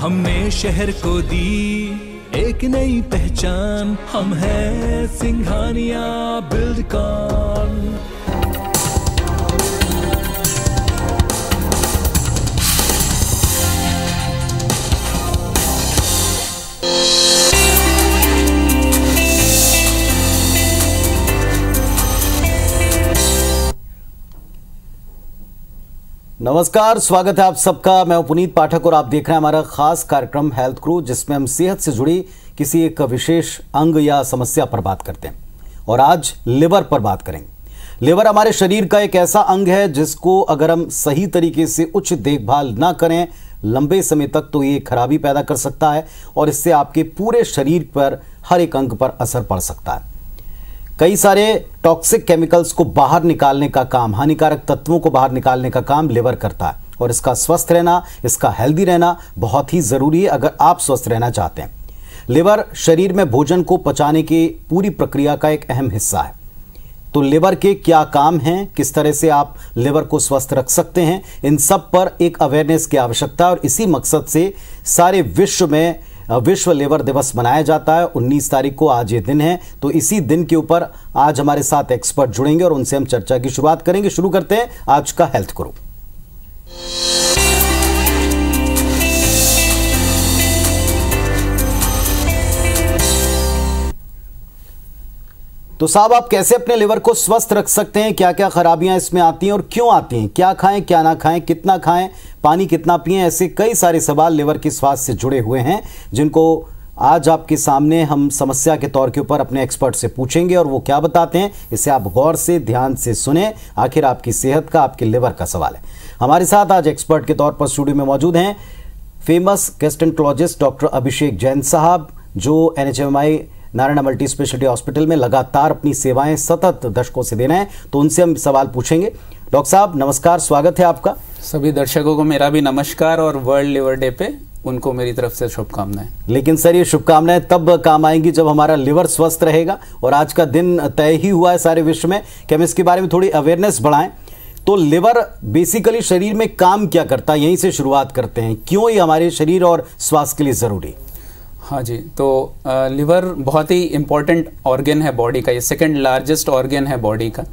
हमने शहर को दी एक नई पहचान हम हैं सिंघानिया बिल्डकॉन नमस्कार स्वागत है आप सबका मैं पुनीत पाठक और आप देख रहे हैं हमारा खास कार्यक्रम हेल्थ क्रू जिसमें हम सेहत से जुड़ी किसी एक विशेष अंग या समस्या पर बात करते हैं और आज लिवर पर बात करेंगे लिवर हमारे शरीर का एक ऐसा अंग है जिसको अगर हम सही तरीके से उच्च देखभाल ना करें लंबे समय तक तो ये खराबी पैदा कर सकता है और इससे आपके पूरे शरीर पर हर एक अंग पर असर पड़ सकता है कई सारे टॉक्सिक केमिकल्स को बाहर निकालने का काम हानिकारक तत्वों को बाहर निकालने का काम लिवर करता है और इसका स्वस्थ रहना इसका हेल्दी रहना बहुत ही ज़रूरी है अगर आप स्वस्थ रहना चाहते हैं लिवर शरीर में भोजन को पचाने की पूरी प्रक्रिया का एक अहम हिस्सा है तो लिवर के क्या काम हैं किस तरह से आप लिवर को स्वस्थ रख सकते हैं इन सब पर एक अवेयरनेस की आवश्यकता और इसी मकसद से सारे विश्व में विश्व लेबर दिवस मनाया जाता है 19 तारीख को आज ये दिन है तो इसी दिन के ऊपर आज हमारे साथ एक्सपर्ट जुड़ेंगे और उनसे हम चर्चा की शुरुआत करेंगे शुरू करते हैं आज का हेल्थ ग्रुप तो साहब आप कैसे अपने लिवर को स्वस्थ रख सकते हैं क्या क्या खराबियां इसमें आती हैं और क्यों आती हैं क्या खाएं क्या ना खाएं कितना खाएं पानी कितना पिए ऐसे कई सारे सवाल लिवर के स्वास्थ्य से जुड़े हुए हैं जिनको आज आपके सामने हम समस्या के तौर के ऊपर अपने एक्सपर्ट से पूछेंगे और वो क्या बताते हैं इसे आप गौर से ध्यान से सुने आखिर आपकी सेहत का आपके लिवर का सवाल है हमारे साथ आज एक्सपर्ट के तौर पर स्टूडियो में मौजूद हैं famous gastroenterologist doctor Abhishek Jain साहब जो N Narayan multi speciality hospital में लगातार अपनी सेवाएं सतत दर्शकों से देना है तो उनसे हम सवाल पूछेंगे डॉक्टर साहब नमस्कार स्वागत है आपका सभी दर्शकों को मेरा भी नमस्कार और वर्ल्ड लिवर डे पे उनको मेरी तरफ से शुभकामनाएं लेकिन सर ये शुभकामनाएं तब काम आएंगी जब हमारा लिवर स्वस्थ रहेगा और आज का दिन तय ही हुआ है सारे विश्व में कि हम इसके बारे में थोड़ी अवेयरनेस बढ़ाएं तो लिवर बेसिकली शरीर में काम क्या करता है यहीं से शुरुआत करते हैं क्यों ये हमारे शरीर और स्वास्थ्य के लिए ज़रूरी हाँ जी तो लिवर बहुत ही इम्पॉर्टेंट ऑर्गेन है बॉडी का ये सेकंड लार्जेस्ट ऑर्गेन है बॉडी का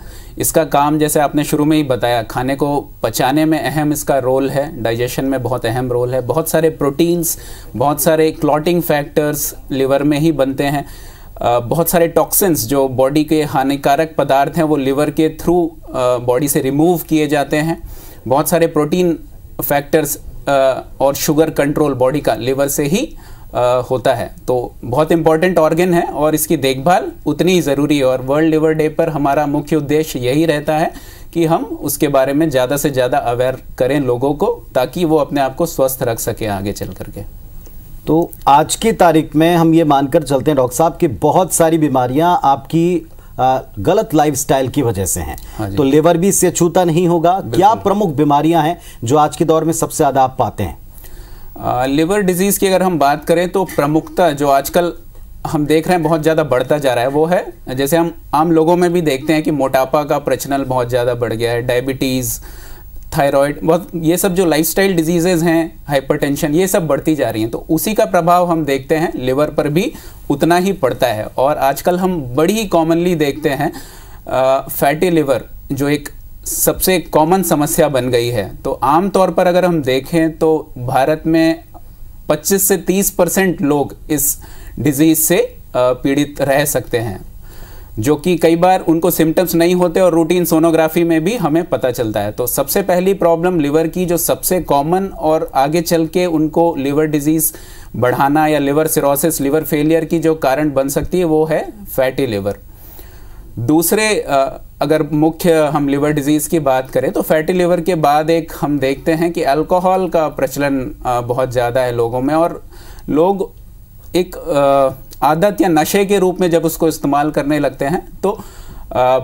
इसका काम जैसे आपने शुरू में ही बताया खाने को पचाने में अहम इसका रोल है डाइजेशन में बहुत अहम रोल है बहुत सारे प्रोटीन्स बहुत सारे क्लॉटिंग फैक्टर्स लिवर में ही बनते हैं बहुत सारे टॉक्सिन्स जो बॉडी के हानिकारक पदार्थ हैं वो लिवर के थ्रू बॉडी से रिमूव किए जाते हैं बहुत सारे प्रोटीन फैक्टर्स और शुगर कंट्रोल बॉडी का लिवर से ही होता है तो बहुत इंपॉर्टेंट ऑर्गन है और इसकी देखभाल उतनी ही ज़रूरी है और वर्ल्ड लिवर डे पर हमारा मुख्य उद्देश्य यही रहता है कि हम उसके बारे में ज़्यादा से ज़्यादा अवेयर करें लोगों को ताकि वो अपने आप को स्वस्थ रख सकें आगे चल करके तो आज की तारीख में हम ये मानकर चलते हैं डॉक्टर साहब कि बहुत सारी बीमारियां आपकी गलत लाइफस्टाइल की वजह से हैं हाँ तो लेवर भी इससे छूता नहीं होगा क्या प्रमुख बीमारियां हैं जो आज के दौर में सबसे ज़्यादा आप पाते हैं लिवर डिजीज़ की अगर हम बात करें तो प्रमुखता जो आजकल हम देख रहे हैं बहुत ज़्यादा बढ़ता जा रहा है वो है जैसे हम आम लोगों में भी देखते हैं कि मोटापा का प्रचलन बहुत ज़्यादा बढ़ गया है डायबिटीज़ थायराइड बहुत ये सब जो लाइफस्टाइल डिजीजेज हैं हाइपरटेंशन ये सब बढ़ती जा रही हैं तो उसी का प्रभाव हम देखते हैं लिवर पर भी उतना ही पड़ता है और आजकल हम बड़ी कॉमनली देखते हैं फैटी लिवर जो एक सबसे कॉमन समस्या बन गई है तो आमतौर पर अगर हम देखें तो भारत में 25 से 30 परसेंट लोग इस डिजीज़ से पीड़ित रह सकते हैं जो कि कई बार उनको सिम्टम्स नहीं होते और रूटीन सोनोग्राफी में भी हमें पता चलता है तो सबसे पहली प्रॉब्लम लिवर की जो सबसे कॉमन और आगे चल के उनको लिवर डिजीज़ बढ़ाना या लिवर सिरोसिस लिवर फेलियर की जो कारण बन सकती है वो है फैटी लिवर दूसरे अगर मुख्य हम लिवर डिजीज़ की बात करें तो फैटी लिवर के बाद एक हम देखते हैं कि अल्कोहल का प्रचलन बहुत ज़्यादा है लोगों में और लोग एक आदत या नशे के रूप में जब उसको इस्तेमाल करने लगते हैं तो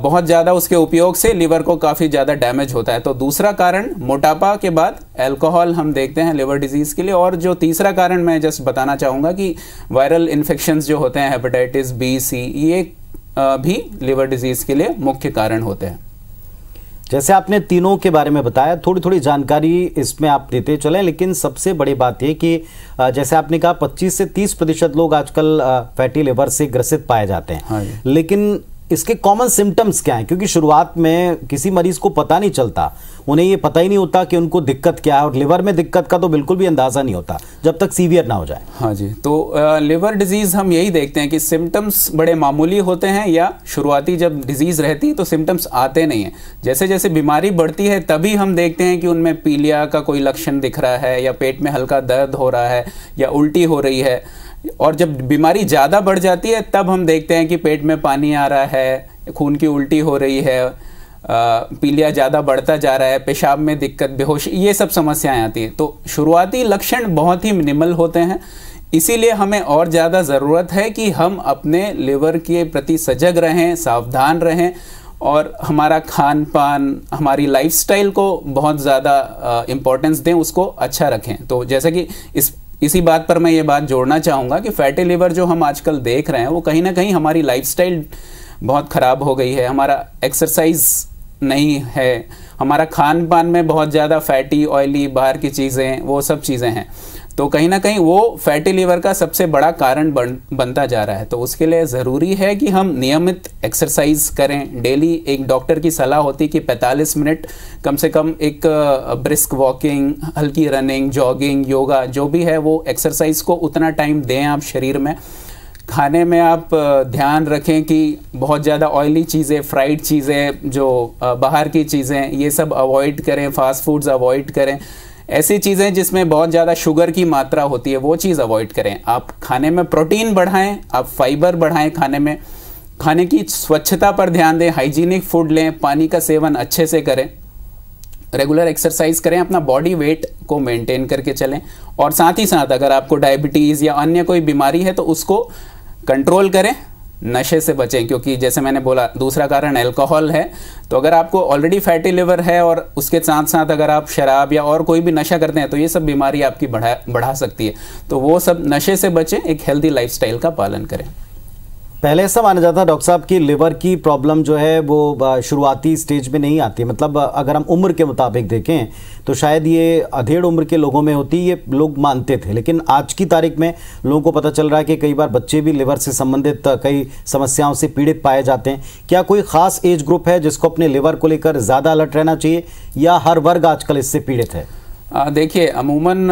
बहुत ज़्यादा उसके उपयोग से लिवर को काफ़ी ज़्यादा डैमेज होता है तो दूसरा कारण मोटापा के बाद अल्कोहल हम देखते हैं लिवर डिजीज़ के लिए और जो तीसरा कारण मैं जस्ट बताना चाहूँगा कि वायरल इन्फेक्शंस जो होते हैं हेपेटाइटिस बी सी ये भी लिवर डिजीज के लिए मुख्य कारण होते हैं जैसे आपने तीनों के बारे में बताया थोड़ी थोड़ी जानकारी इसमें आप देते चलें लेकिन सबसे बड़ी बात यह कि जैसे आपने कहा 25 से 30 प्रतिशत लोग आजकल फैटी लिवर से ग्रसित पाए जाते हैं हाँ लेकिन इसके कॉमन सिम्टम्स क्या हैं क्योंकि शुरुआत में किसी मरीज को पता नहीं चलता उन्हें ये पता ही नहीं होता कि उनको दिक्कत क्या है और लिवर में दिक्कत का तो बिल्कुल भी अंदाज़ा नहीं होता जब तक सीवियर ना हो जाए हाँ जी तो लिवर डिजीज़ हम यही देखते हैं कि सिम्टम्स बड़े मामूली होते हैं या शुरुआती जब डिजीज़ रहती है तो सिम्टम्स आते नहीं हैं जैसे जैसे बीमारी बढ़ती है तभी हम देखते हैं कि उनमें पीलिया का कोई लक्षण दिख रहा है या पेट में हल्का दर्द हो रहा है या उल्टी हो रही है और जब बीमारी ज़्यादा बढ़ जाती है तब हम देखते हैं कि पेट में पानी आ रहा है खून की उल्टी हो रही है पीलिया ज़्यादा बढ़ता जा रहा है पेशाब में दिक्कत बेहोशी ये सब समस्याएं आती हैं तो शुरुआती लक्षण बहुत ही मिनिमल होते हैं इसीलिए हमें और ज़्यादा ज़रूरत है कि हम अपने लिवर के प्रति सजग रहें सावधान रहें और हमारा खान पान हमारी लाइफस्टाइल को बहुत ज़्यादा इम्पोर्टेंस दें उसको अच्छा रखें तो जैसे कि इस इसी बात पर मैं ये बात जोड़ना चाहूँगा कि फैटी लिवर जो हम आजकल देख रहे हैं वो कहीं ना कहीं हमारी लाइफस्टाइल बहुत ख़राब हो गई है हमारा एक्सरसाइज नहीं है हमारा खान पान में बहुत ज़्यादा फैटी ऑयली बाहर की चीज़ें वो सब चीज़ें हैं तो कहीं ना कहीं वो फैटी लीवर का सबसे बड़ा कारण बन बनता जा रहा है तो उसके लिए ज़रूरी है कि हम नियमित एक्सरसाइज करें डेली एक डॉक्टर की सलाह होती कि 45 मिनट कम से कम एक ब्रिस्क वॉकिंग हल्की रनिंग जॉगिंग योगा जो भी है वो एक्सरसाइज को उतना टाइम दें आप शरीर में खाने में आप ध्यान रखें कि बहुत ज़्यादा ऑयली चीज़ें फ्राइड चीज़ें जो बाहर की चीज़ें ये सब अवॉइड करें फास्ट फूड्स अवॉइड करें ऐसी चीज़ें जिसमें बहुत ज़्यादा शुगर की मात्रा होती है वो चीज़ अवॉइड करें आप खाने में प्रोटीन बढ़ाएं आप फाइबर बढ़ाएं खाने में खाने की स्वच्छता पर ध्यान दें हाइजीनिक फूड लें पानी का सेवन अच्छे से करें रेगुलर एक्सरसाइज करें अपना बॉडी वेट को मेंटेन करके चलें और साथ ही साथ अगर आपको डायबिटीज़ या अन्य कोई बीमारी है तो उसको कंट्रोल करें नशे से बचें क्योंकि जैसे मैंने बोला दूसरा कारण अल्कोहल है तो अगर आपको ऑलरेडी फैटी लिवर है और उसके साथ साथ अगर आप शराब या और कोई भी नशा करते हैं तो ये सब बीमारी आपकी बढ़ा बढ़ा सकती है तो वो सब नशे से बचें एक हेल्दी लाइफस्टाइल का पालन करें पहले ऐसा माना जाता है डॉक्टर साहब कि लिवर की प्रॉब्लम जो है वो शुरुआती स्टेज में नहीं आती मतलब अगर हम उम्र के मुताबिक देखें तो शायद ये अधेड़ उम्र के लोगों में होती ये लोग मानते थे लेकिन आज की तारीख में लोगों को पता चल रहा है कि कई बार बच्चे भी लिवर से संबंधित कई समस्याओं से पीड़ित पाए जाते हैं क्या कोई खास एज ग्रुप है जिसको अपने लिवर को लेकर ज़्यादा अलर्ट रहना चाहिए या हर वर्ग आजकल इससे पीड़ित है देखिए अमूमन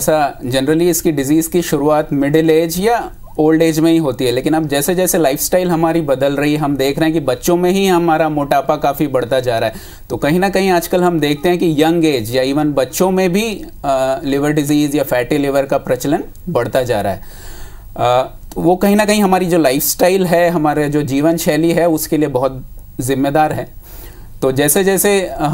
ऐसा जनरली इसकी डिजीज़ की शुरुआत मिडिल एज या ओल्ड एज में ही होती है लेकिन अब जैसे जैसे लाइफस्टाइल हमारी बदल रही है हम देख रहे हैं कि बच्चों में ही हमारा मोटापा काफ़ी बढ़ता जा रहा है तो कहीं ना कहीं आजकल हम देखते हैं कि यंग एज या इवन बच्चों में भी लिवर डिजीज़ या फैटी लिवर का प्रचलन बढ़ता जा रहा है आ, तो वो कहीं ना कहीं हमारी जो लाइफस्टाइल है हमारे जो जीवन शैली है उसके लिए बहुत ज़िम्मेदार है तो जैसे जैसे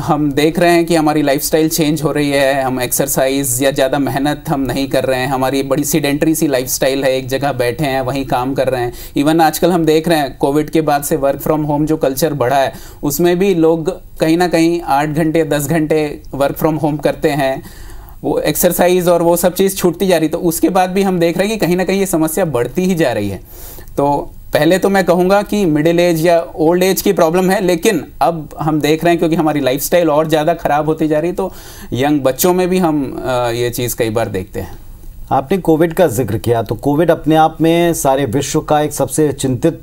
हम देख रहे हैं कि हमारी लाइफस्टाइल चेंज हो रही है हम एक्सरसाइज या ज़्यादा मेहनत हम नहीं कर रहे हैं हमारी बड़ी सीडेंट्री सी लाइफस्टाइल है एक जगह बैठे हैं वहीं काम कर रहे हैं इवन आजकल हम देख रहे हैं कोविड के बाद से वर्क फ्रॉम होम जो कल्चर बढ़ा है उसमें भी लोग कहीं ना कहीं आठ घंटे दस घंटे वर्क फ्रॉम होम करते हैं वो एक्सरसाइज और वो सब चीज़ छूटती जा रही तो उसके बाद भी हम देख रहे हैं कि कहीं ना कहीं ये समस्या बढ़ती ही जा रही है तो पहले तो मैं कहूँगा कि मिडिल एज या ओल्ड एज की प्रॉब्लम है लेकिन अब हम देख रहे हैं क्योंकि हमारी लाइफस्टाइल और ज़्यादा ख़राब होती जा रही है तो यंग बच्चों में भी हम ये चीज़ कई बार देखते हैं आपने कोविड का जिक्र किया तो कोविड अपने आप में सारे विश्व का एक सबसे चिंतित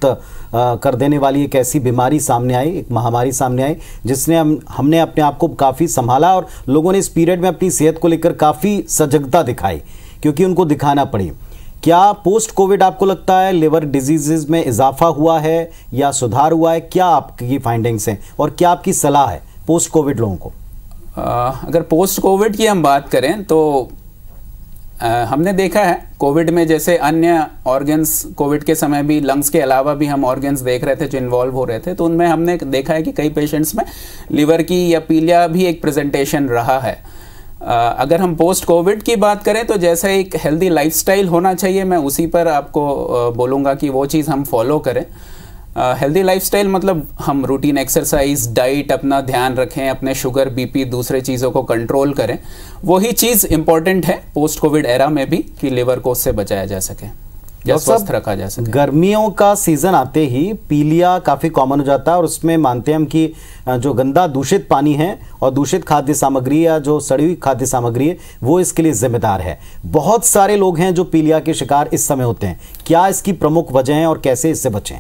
कर देने वाली एक ऐसी बीमारी सामने आई एक महामारी सामने आई जिसने हम हमने अपने आप को काफ़ी संभाला और लोगों ने इस पीरियड में अपनी सेहत को लेकर काफ़ी सजगता दिखाई क्योंकि उनको दिखाना पड़ी क्या पोस्ट कोविड आपको लगता है लिवर डिजीजेज में इजाफा हुआ है या सुधार हुआ है क्या आपकी फाइंडिंग्स हैं और क्या आपकी सलाह है पोस्ट कोविड लोगों को आ, अगर पोस्ट कोविड की हम बात करें तो आ, हमने देखा है कोविड में जैसे अन्य ऑर्गन्स कोविड के समय भी लंग्स के अलावा भी हम ऑर्गन्स देख रहे थे जो इन्वॉल्व हो रहे थे तो उनमें हमने देखा है कि कई पेशेंट्स में लिवर की या पीलिया भी एक प्रेजेंटेशन रहा है अगर हम पोस्ट कोविड की बात करें तो जैसा एक हेल्दी लाइफस्टाइल होना चाहिए मैं उसी पर आपको बोलूँगा कि वो चीज़ हम फॉलो करें हेल्दी लाइफस्टाइल मतलब हम रूटीन एक्सरसाइज डाइट अपना ध्यान रखें अपने शुगर बीपी दूसरे चीज़ों को कंट्रोल करें वही चीज़ इम्पॉर्टेंट है पोस्ट कोविड एरा में भी कि लिवर को उससे बचाया जा सके या स्वस्थ रखा जा सके गर्मियों का सीजन आते ही पीलिया काफी कॉमन हो जाता है और उसमें मानते हैं हम कि जो गंदा दूषित पानी है और दूषित खाद्य सामग्री या जो सड़ी हुई खाद्य सामग्री है वो इसके लिए जिम्मेदार है बहुत सारे लोग हैं जो पीलिया के शिकार इस समय होते हैं क्या इसकी प्रमुख वजह है और कैसे इससे बचें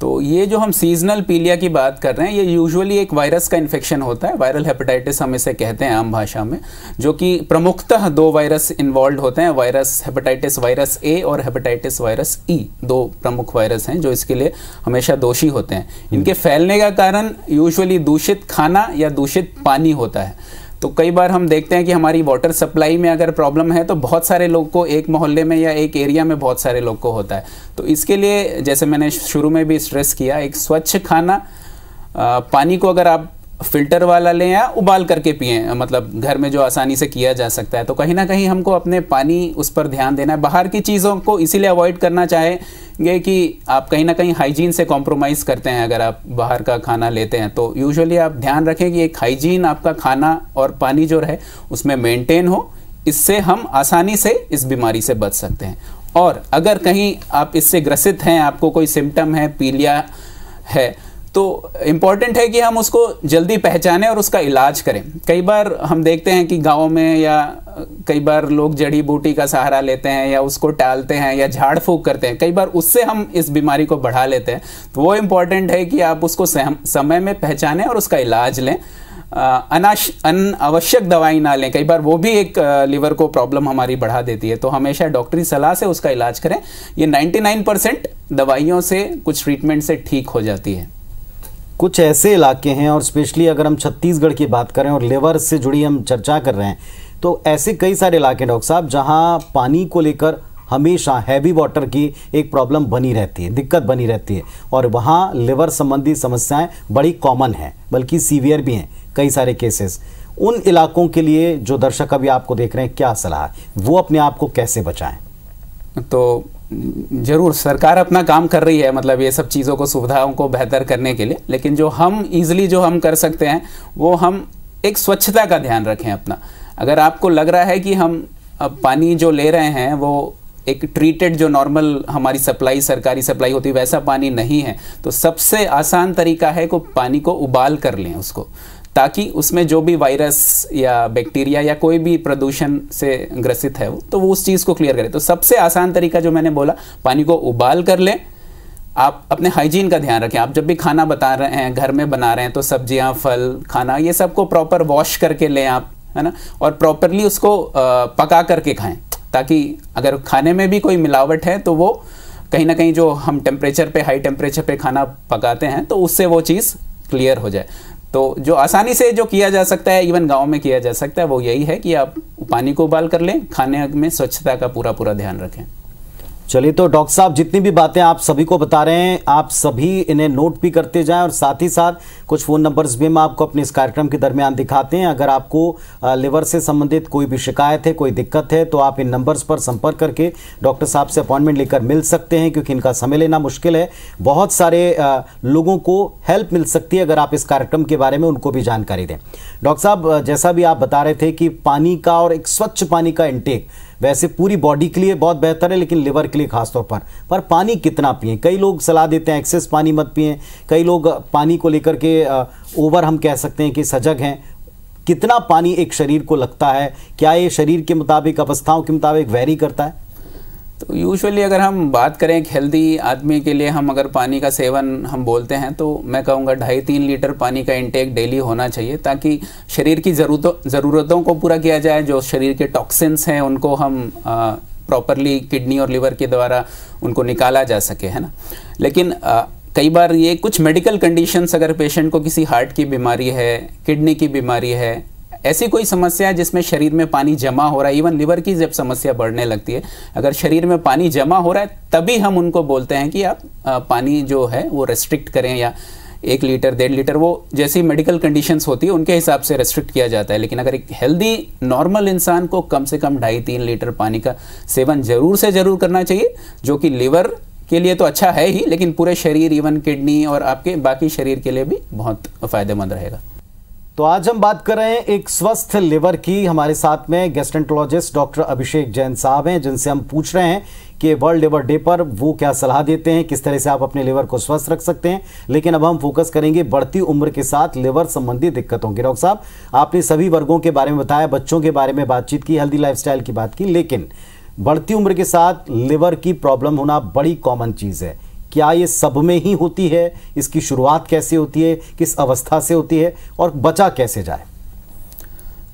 तो ये जो हम सीजनल पीलिया की बात कर रहे हैं ये यूजुअली एक वायरस का इन्फेक्शन होता है वायरल हेपेटाइटिस हम इसे कहते हैं आम भाषा में जो कि प्रमुखतः दो वायरस इन्वॉल्व होते हैं वायरस हेपेटाइटिस वायरस ए और हेपेटाइटिस वायरस ई दो प्रमुख वायरस हैं जो इसके लिए हमेशा दोषी होते हैं इनके फैलने का कारण यूजअली दूषित खाना या दूषित पानी होता है तो कई बार हम देखते हैं कि हमारी वाटर सप्लाई में अगर प्रॉब्लम है तो बहुत सारे लोग को एक मोहल्ले में या एक एरिया में बहुत सारे लोग को होता है तो इसके लिए जैसे मैंने शुरू में भी स्ट्रेस किया एक स्वच्छ खाना पानी को अगर आप फिल्टर वाला लें या उबाल करके पिए मतलब घर में जो आसानी से किया जा सकता है तो कहीं ना कहीं हमको अपने पानी उस पर ध्यान देना है बाहर की चीज़ों को इसीलिए अवॉइड करना चाहेंगे कि आप कहीं ना कहीं हाइजीन से कॉम्प्रोमाइज़ करते हैं अगर आप बाहर का खाना लेते हैं तो यूजुअली आप ध्यान रखें कि एक हाइजीन आपका खाना और पानी जो रहे उसमें मेनटेन हो इससे हम आसानी से इस बीमारी से बच सकते हैं और अगर कहीं आप इससे ग्रसित हैं आपको कोई सिम्टम है पीलिया है तो इम्पॉर्टेंट है कि हम उसको जल्दी पहचानें और उसका इलाज करें कई बार हम देखते हैं कि गाँव में या कई बार लोग जड़ी बूटी का सहारा लेते हैं या उसको टालते हैं या झाड़ फूक करते हैं कई बार उससे हम इस बीमारी को बढ़ा लेते हैं तो वो इम्पॉर्टेंट है कि आप उसको समय में पहचानें और उसका इलाज लें अनाश आवश्यक दवाई ना लें कई बार वो भी एक लीवर को प्रॉब्लम हमारी बढ़ा देती है तो हमेशा डॉक्टरी सलाह से उसका इलाज करें ये 99 परसेंट दवाइयों से कुछ ट्रीटमेंट से ठीक हो जाती है कुछ ऐसे इलाके हैं और स्पेशली अगर हम छत्तीसगढ़ की बात करें और लेवर से जुड़ी हम चर्चा कर रहे हैं तो ऐसे कई सारे इलाके हैं डॉक्टर साहब जहाँ पानी को लेकर हमेशा हैवी वाटर की एक प्रॉब्लम बनी रहती है दिक्कत बनी रहती है और वहाँ लिवर संबंधी समस्याएं बड़ी कॉमन हैं बल्कि सीवियर भी हैं कई सारे केसेस उन इलाकों के लिए जो दर्शक अभी आपको देख रहे हैं क्या सलाह है वो अपने आप को कैसे बचाएं तो जरूर सरकार अपना काम कर रही है मतलब ये सब चीज़ों को सुविधाओं को बेहतर करने के लिए लेकिन जो हम इजीली जो हम कर सकते हैं वो हम एक स्वच्छता का ध्यान रखें अपना अगर आपको लग रहा है कि हम अब पानी जो ले रहे हैं वो एक ट्रीटेड जो नॉर्मल हमारी सप्लाई सरकारी सप्लाई होती है वैसा पानी नहीं है तो सबसे आसान तरीका है को पानी को उबाल कर लें उसको ताकि उसमें जो भी वायरस या बैक्टीरिया या कोई भी प्रदूषण से ग्रसित है वो तो वो उस चीज़ को क्लियर करे तो सबसे आसान तरीका जो मैंने बोला पानी को उबाल कर लें आप अपने हाइजीन का ध्यान रखें आप जब भी खाना बता रहे हैं घर में बना रहे हैं तो सब्जियां फल खाना ये सबको प्रॉपर वॉश करके लें आप है ना और प्रॉपरली उसको पका करके खाएं ताकि अगर खाने में भी कोई मिलावट है तो वो कहीं ना कहीं जो हम टेम्परेचर पे हाई टेम्परेचर पे खाना पकाते हैं तो उससे वो चीज़ क्लियर हो जाए तो जो आसानी से जो किया जा सकता है इवन गांव में किया जा सकता है वो यही है कि आप पानी को उबाल कर लें खाने में स्वच्छता का पूरा पूरा ध्यान रखें चलिए तो डॉक्टर साहब जितनी भी बातें आप सभी को बता रहे हैं आप सभी इन्हें नोट भी करते जाएं और साथ ही साथ कुछ फ़ोन नंबर्स भी हम आपको अपने इस कार्यक्रम के दरमियान दिखाते हैं अगर आपको लिवर से संबंधित कोई भी शिकायत है कोई दिक्कत है तो आप इन नंबर्स पर संपर्क करके डॉक्टर साहब से अपॉइंटमेंट लेकर मिल सकते हैं क्योंकि इनका समय लेना मुश्किल है बहुत सारे लोगों को हेल्प मिल सकती है अगर आप इस कार्यक्रम के बारे में उनको भी जानकारी दें डॉक्टर साहब जैसा भी आप बता रहे थे कि पानी का और एक स्वच्छ पानी का इनटेक वैसे पूरी बॉडी के लिए बहुत बेहतर है लेकिन लिवर के लिए खासतौर पर पर पानी कितना पिए कई लोग सलाह देते हैं एक्सेस पानी मत पिए कई लोग पानी को लेकर के ओवर हम कह सकते हैं कि सजग हैं कितना पानी एक शरीर को लगता है क्या ये शरीर के मुताबिक अवस्थाओं के मुताबिक वैरी करता है तो यूजुअली अगर हम बात करें एक हेल्दी आदमी के लिए हम अगर पानी का सेवन हम बोलते हैं तो मैं कहूँगा ढाई तीन लीटर पानी का इंटेक डेली होना चाहिए ताकि शरीर की ज़रूरतों ज़रूरतों को पूरा किया जाए जो शरीर के टॉक्सिन्स हैं उनको हम प्रॉपरली किडनी और लिवर के द्वारा उनको निकाला जा सके है ना लेकिन आ, कई बार ये कुछ मेडिकल कंडीशंस अगर पेशेंट को किसी हार्ट की बीमारी है किडनी की बीमारी है ऐसी कोई समस्या जिसमें शरीर में पानी जमा हो रहा है इवन लिवर की जब समस्या बढ़ने लगती है अगर शरीर में पानी जमा हो रहा है तभी हम उनको बोलते हैं कि आप पानी जो है वो रेस्ट्रिक्ट करें या एक लीटर डेढ़ लीटर वो जैसी मेडिकल कंडीशंस होती है उनके हिसाब से रेस्ट्रिक्ट किया जाता है लेकिन अगर एक हेल्दी नॉर्मल इंसान को कम से कम ढाई तीन लीटर पानी का सेवन जरूर से ज़रूर करना चाहिए जो कि लिवर के लिए तो अच्छा है ही लेकिन पूरे शरीर इवन किडनी और आपके बाकी शरीर के लिए भी बहुत फ़ायदेमंद रहेगा तो आज हम बात कर रहे हैं एक स्वस्थ लिवर की हमारे साथ में गेस्टेंटोलॉजिस्ट डॉक्टर अभिषेक जैन साहब हैं जिनसे हम पूछ रहे हैं कि वर्ल्ड लिवर डे पर वो क्या सलाह देते हैं किस तरह से आप अपने लिवर को स्वस्थ रख सकते हैं लेकिन अब हम फोकस करेंगे बढ़ती उम्र के साथ लिवर संबंधी दिक्कतों की डॉक्टर साहब आपने सभी वर्गों के बारे में बताया बच्चों के बारे में बातचीत की हेल्दी लाइफ की बात की लेकिन बढ़ती उम्र के साथ लिवर की प्रॉब्लम होना बड़ी कॉमन चीज़ है क्या ये सब में ही होती है इसकी शुरुआत कैसे होती है किस अवस्था से होती है और बचा कैसे जाए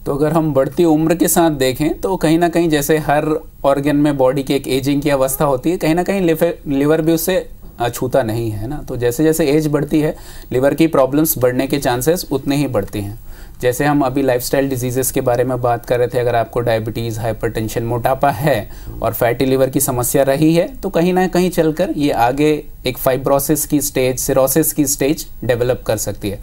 तो अगर हम बढ़ती उम्र के साथ देखें तो कहीं ना कहीं जैसे हर ऑर्गन में बॉडी की एक एजिंग की अवस्था होती है कहीं ना कहीं लिवर भी उससे छूता नहीं है ना तो जैसे जैसे एज बढ़ती है लिवर की प्रॉब्लम्स बढ़ने के चांसेस उतने ही बढ़ते हैं जैसे हम अभी लाइफस्टाइल डिजीज़ेस के बारे में बात कर रहे थे अगर आपको डायबिटीज़ हाइपरटेंशन मोटापा है और फैटी लिवर की समस्या रही है तो कहीं ना कहीं चलकर ये आगे एक फाइब्रोसिस की स्टेज सिरोसिस की स्टेज डेवलप कर सकती है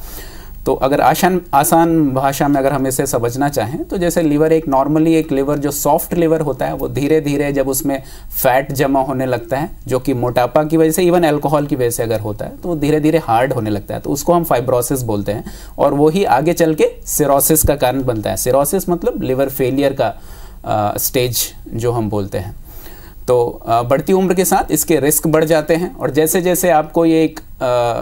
तो अगर आसान आसान भाषा में अगर हम इसे समझना चाहें तो जैसे लीवर एक नॉर्मली एक लीवर जो सॉफ्ट लीवर होता है वो धीरे धीरे जब उसमें फैट जमा होने लगता है जो कि मोटापा की वजह से इवन अल्कोहल की वजह से अगर होता है तो वो धीरे धीरे हार्ड होने लगता है तो उसको हम फाइब्रोसिस बोलते हैं और वही आगे चल के सिरोसिस का कारण बनता है सिरोसिस मतलब लीवर फेलियर का आ, स्टेज जो हम बोलते हैं तो बढ़ती उम्र के साथ इसके रिस्क बढ़ जाते हैं और जैसे जैसे आपको ये एक आ,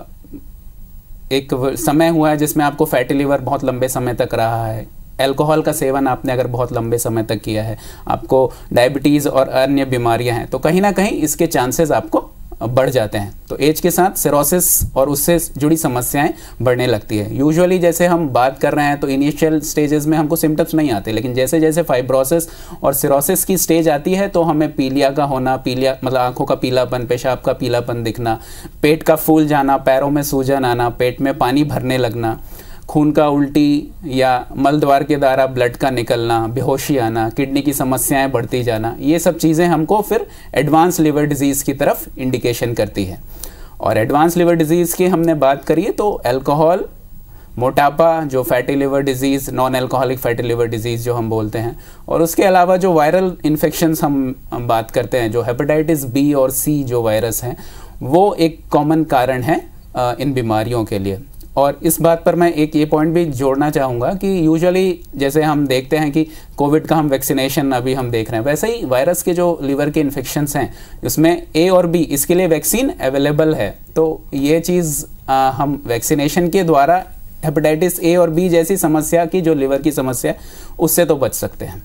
एक समय हुआ है जिसमें आपको फैटी लिवर बहुत लंबे समय तक रहा है अल्कोहल का सेवन आपने अगर बहुत लंबे समय तक किया है आपको डायबिटीज़ और अन्य बीमारियां हैं तो कहीं ना कहीं इसके चांसेस आपको बढ़ जाते हैं तो एज के साथ सिरोसिस और उससे जुड़ी समस्याएं बढ़ने लगती है यूजुअली जैसे हम बात कर रहे हैं तो इनिशियल स्टेजेस में हमको सिम्टम्स नहीं आते लेकिन जैसे जैसे फाइब्रोसिस और सिरोसिस की स्टेज आती है तो हमें पीलिया का होना पीलिया मतलब आंखों का पीलापन पेशाब का पीलापन दिखना पेट का फूल जाना पैरों में सूजन आना पेट में पानी भरने लगना खून का उल्टी या मलद्वार के द्वारा ब्लड का निकलना बेहोशी आना किडनी की समस्याएं बढ़ती जाना ये सब चीज़ें हमको फिर एडवांस लिवर डिजीज़ की तरफ इंडिकेशन करती है और एडवांस लिवर डिजीज़ की हमने बात करी तो अल्कोहल मोटापा जो fatty liver disease non alcoholic fatty liver disease जो हम बोलते हैं और उसके अलावा जो वायरल इन्फेक्शंस हम, हम बात करते हैं जो हेपेटाइटिस बी और सी जो वायरस हैं वो एक कॉमन कारण है इन बीमारियों के लिए और इस बात पर मैं एक ये पॉइंट भी जोड़ना चाहूँगा कि यूजुअली जैसे हम देखते हैं कि कोविड का हम वैक्सीनेशन अभी हम देख रहे हैं वैसे ही वायरस के जो लीवर के इन्फेक्शन हैं उसमें ए और बी इसके लिए वैक्सीन अवेलेबल है तो ये चीज़ हम वैक्सीनेशन के द्वारा हेपेटाइटिस ए और बी जैसी समस्या की जो लीवर की समस्या उससे तो बच सकते हैं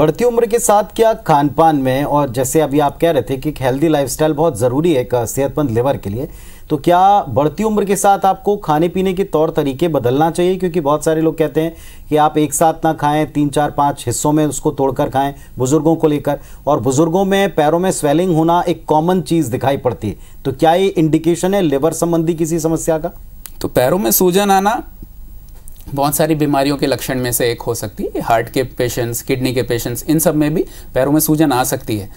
बढ़ती उम्र के साथ क्या खान पान में और जैसे अभी आप कह रहे थे कि हेल्दी लाइफस्टाइल बहुत ज़रूरी है एक सेहतमंद लिवर के लिए तो क्या बढ़ती उम्र के साथ आपको खाने पीने के तौर तरीके बदलना चाहिए क्योंकि बहुत सारे लोग कहते हैं कि आप एक साथ ना खाएं तीन चार पाँच हिस्सों में उसको तोड़कर खाएं बुज़ुर्गों को लेकर और बुज़ुर्गों में पैरों में स्वेलिंग होना एक कॉमन चीज़ दिखाई पड़ती है तो क्या ये इंडिकेशन है लिवर संबंधी किसी समस्या का तो पैरों में सूजन आना बहुत सारी बीमारियों के लक्षण में से एक हो सकती है हार्ट के पेशेंट्स किडनी के पेशेंट्स इन सब में भी पैरों में सूजन आ सकती है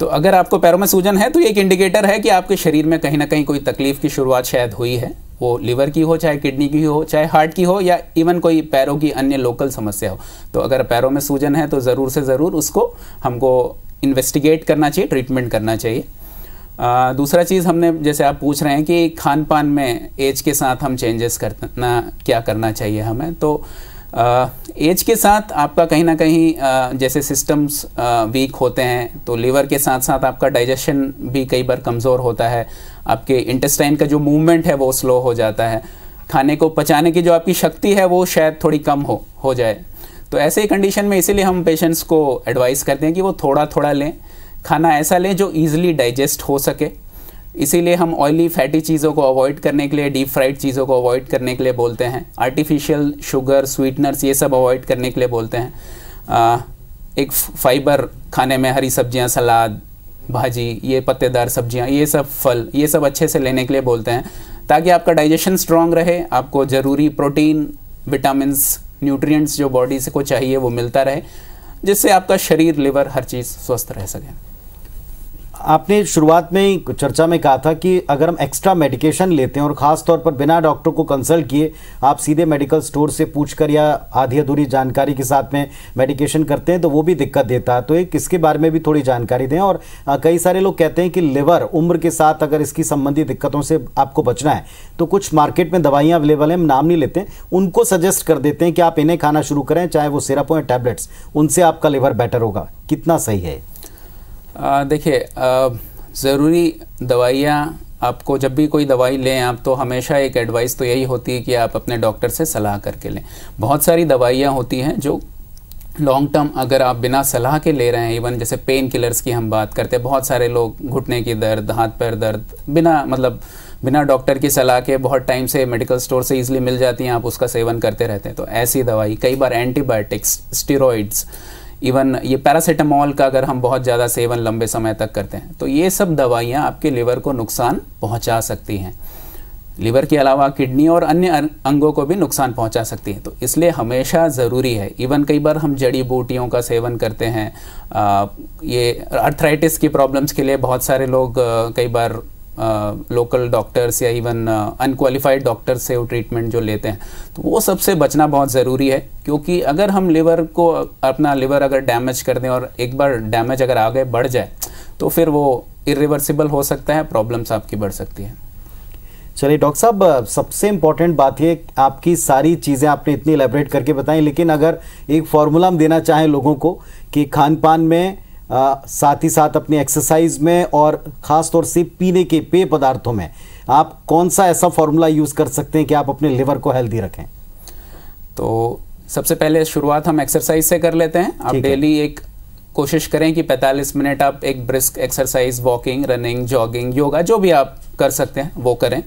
तो अगर आपको पैरों में सूजन है तो ये एक इंडिकेटर है कि आपके शरीर में कहीं ना कहीं कोई तकलीफ की शुरुआत शायद हुई है वो लीवर की हो चाहे किडनी की हो चाहे हार्ट की हो या इवन कोई पैरों की अन्य लोकल समस्या हो तो अगर पैरों में सूजन है तो ज़रूर से ज़रूर उसको हमको इन्वेस्टिगेट करना चाहिए ट्रीटमेंट करना चाहिए आ, दूसरा चीज़ हमने जैसे आप पूछ रहे हैं कि खान पान में एज के साथ हम चेंजेस करना क्या करना चाहिए हमें तो एज के साथ आपका कहीं ना कहीं आ, जैसे सिस्टम्स वीक होते हैं तो लीवर के साथ साथ आपका डाइजेशन भी कई बार कमज़ोर होता है आपके इंटेस्टाइन का जो मूवमेंट है वो स्लो हो जाता है खाने को पचाने की जो आपकी शक्ति है वो शायद थोड़ी कम हो हो जाए तो ऐसे ही कंडीशन में इसीलिए हम पेशेंट्स को एडवाइस करते हैं कि वो थोड़ा थोड़ा लें खाना ऐसा लें जो ईज़िली डाइजेस्ट हो सके इसीलिए हम ऑयली फैटी चीज़ों को अवॉइड करने के लिए डीप फ्राइड चीज़ों को अवॉइड करने के लिए बोलते हैं आर्टिफिशियल शुगर स्वीटनर्स ये सब अवॉइड करने के लिए बोलते हैं आ, एक फाइबर खाने में हरी सब्जियां सलाद भाजी ये पत्तेदार सब्जियां ये सब फल ये सब अच्छे से लेने के लिए बोलते हैं ताकि आपका डाइजेशन स्ट्रांग रहे आपको ज़रूरी प्रोटीन विटामिनस न्यूट्रिएंट्स जो बॉडी से को चाहिए वो मिलता रहे जिससे आपका शरीर लिवर हर चीज़ स्वस्थ रह सके आपने शुरुआत में ही चर्चा में कहा था कि अगर हम एक्स्ट्रा मेडिकेशन लेते हैं और ख़ास तौर पर बिना डॉक्टर को कंसल्ट किए आप सीधे मेडिकल स्टोर से पूछकर या आधी अधूरी जानकारी के साथ में मेडिकेशन करते हैं तो वो भी दिक्कत देता है तो एक इसके बारे में भी थोड़ी जानकारी दें और कई सारे लोग कहते हैं कि लिवर उम्र के साथ अगर इसकी संबंधी दिक्कतों से आपको बचना है तो कुछ मार्केट में दवाइयाँ अवेलेबल हैं हम नाम नहीं लेते उनको सजेस्ट कर देते हैं कि आप इन्हें खाना शुरू करें चाहे वो सिरप हो या टैबलेट्स उनसे आपका लिवर बेटर होगा कितना सही है देखिए ज़रूरी दवाइयाँ आपको जब भी कोई दवाई लें आप तो हमेशा एक एडवाइस तो यही होती है कि आप अपने डॉक्टर से सलाह करके लें बहुत सारी दवाइयाँ होती हैं जो लॉन्ग टर्म अगर आप बिना सलाह के ले रहे हैं इवन जैसे पेन किलर्स की हम बात करते हैं बहुत सारे लोग घुटने की दर्द हाथ पैर दर्द बिना मतलब बिना डॉक्टर की सलाह के बहुत टाइम से मेडिकल स्टोर से इजीली मिल जाती हैं आप उसका सेवन करते रहते हैं तो ऐसी दवाई कई बार एंटीबायोटिक्स स्टीरोइड्स इवन ये पैरासीटामॉल का अगर हम बहुत ज़्यादा सेवन लंबे समय तक करते हैं तो ये सब दवाइयाँ आपके लिवर को नुकसान पहुँचा सकती हैं लिवर के अलावा किडनी और अन्य अं-, अंगों को भी नुकसान पहुंचा सकती है तो इसलिए हमेशा ज़रूरी है इवन कई बार हम जड़ी बूटियों का सेवन करते हैं आ, ये अर्थराइटिस की प्रॉब्लम्स के लिए बहुत सारे लोग कई बार लोकल डॉक्टर्स या इवन अनक्वालिफाइड डॉक्टर्स से वो ट्रीटमेंट जो लेते हैं तो वो सबसे बचना बहुत ज़रूरी है क्योंकि अगर हम लिवर को अपना लिवर अगर डैमेज कर दें और एक बार डैमेज अगर आगे बढ़ जाए तो फिर वो इरिवर्सिबल हो सकता है प्रॉब्लम्स आपकी बढ़ सकती है चलिए डॉक्टर साहब सबसे इम्पॉर्टेंट बात ये आपकी सारी चीज़ें आपने इतनी एलेबरेट करके बताई लेकिन अगर एक फॉर्मूला हम देना चाहें लोगों को कि खान पान में साथ ही साथ अपनी एक्सरसाइज में और ख़ास तौर से पीने के पेय पदार्थों में आप कौन सा ऐसा फॉर्मूला यूज़ कर सकते हैं कि आप अपने लिवर को हेल्दी रखें तो सबसे पहले शुरुआत हम एक्सरसाइज से कर लेते हैं आप डेली एक कोशिश करें कि 45 मिनट आप एक brisk exercise walking running jogging yoga जो भी आप कर सकते हैं वो करें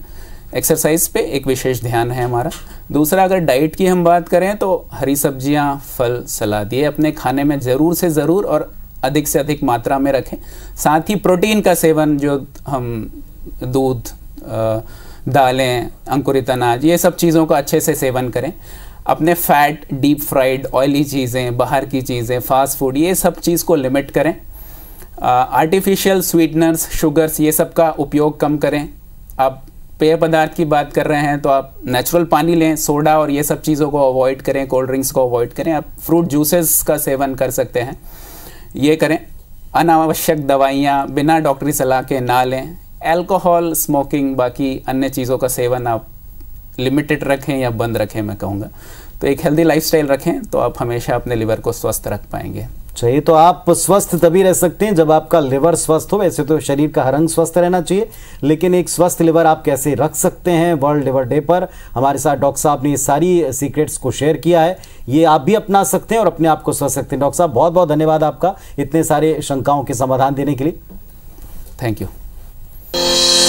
एक्सरसाइज पे एक विशेष ध्यान है हमारा दूसरा अगर डाइट की हम बात करें तो हरी सब्जियां फल सलाद ये अपने खाने में ज़रूर से ज़रूर और अधिक से अधिक मात्रा में रखें साथ ही प्रोटीन का सेवन जो हम दूध दालें अंकुरित अनाज ये सब चीज़ों का अच्छे से सेवन करें अपने फैट डीप फ्राइड ऑयली चीज़ें बाहर की चीज़ें फास्ट फूड ये सब चीज़ को लिमिट करें आर्टिफिशियल स्वीटनर्स शुगर्स ये सब का उपयोग कम करें आप पेय पदार्थ की बात कर रहे हैं तो आप नेचुरल पानी लें सोडा और ये सब चीज़ों को अवॉइड करें कोल्ड ड्रिंक्स को अवॉइड करें आप फ्रूट जूसेस का सेवन कर सकते हैं ये करें अनावश्यक दवाइयाँ बिना डॉक्टरी सलाह के ना लें एल्कोहल स्मोकिंग बाकी अन्य चीज़ों का सेवन आप लिमिटेड रखें या बंद रखें मैं कहूँगा तो एक हेल्दी लाइफस्टाइल रखें तो आप हमेशा अपने लिवर को स्वस्थ रख पाएंगे चाहिए तो आप स्वस्थ तभी रह सकते हैं जब आपका लिवर स्वस्थ हो वैसे तो शरीर का हर अंग स्वस्थ रहना चाहिए लेकिन एक स्वस्थ लिवर आप कैसे रख सकते हैं वर्ल्ड लिवर डे पर हमारे साथ डॉक्टर साहब ने ये सारी सीक्रेट्स को शेयर किया है ये आप भी अपना सकते हैं और अपने आप को स्वस्थ सकते हैं डॉक्टर साहब बहुत बहुत धन्यवाद आपका इतने सारे शंकाओं के समाधान देने के लिए थैंक यू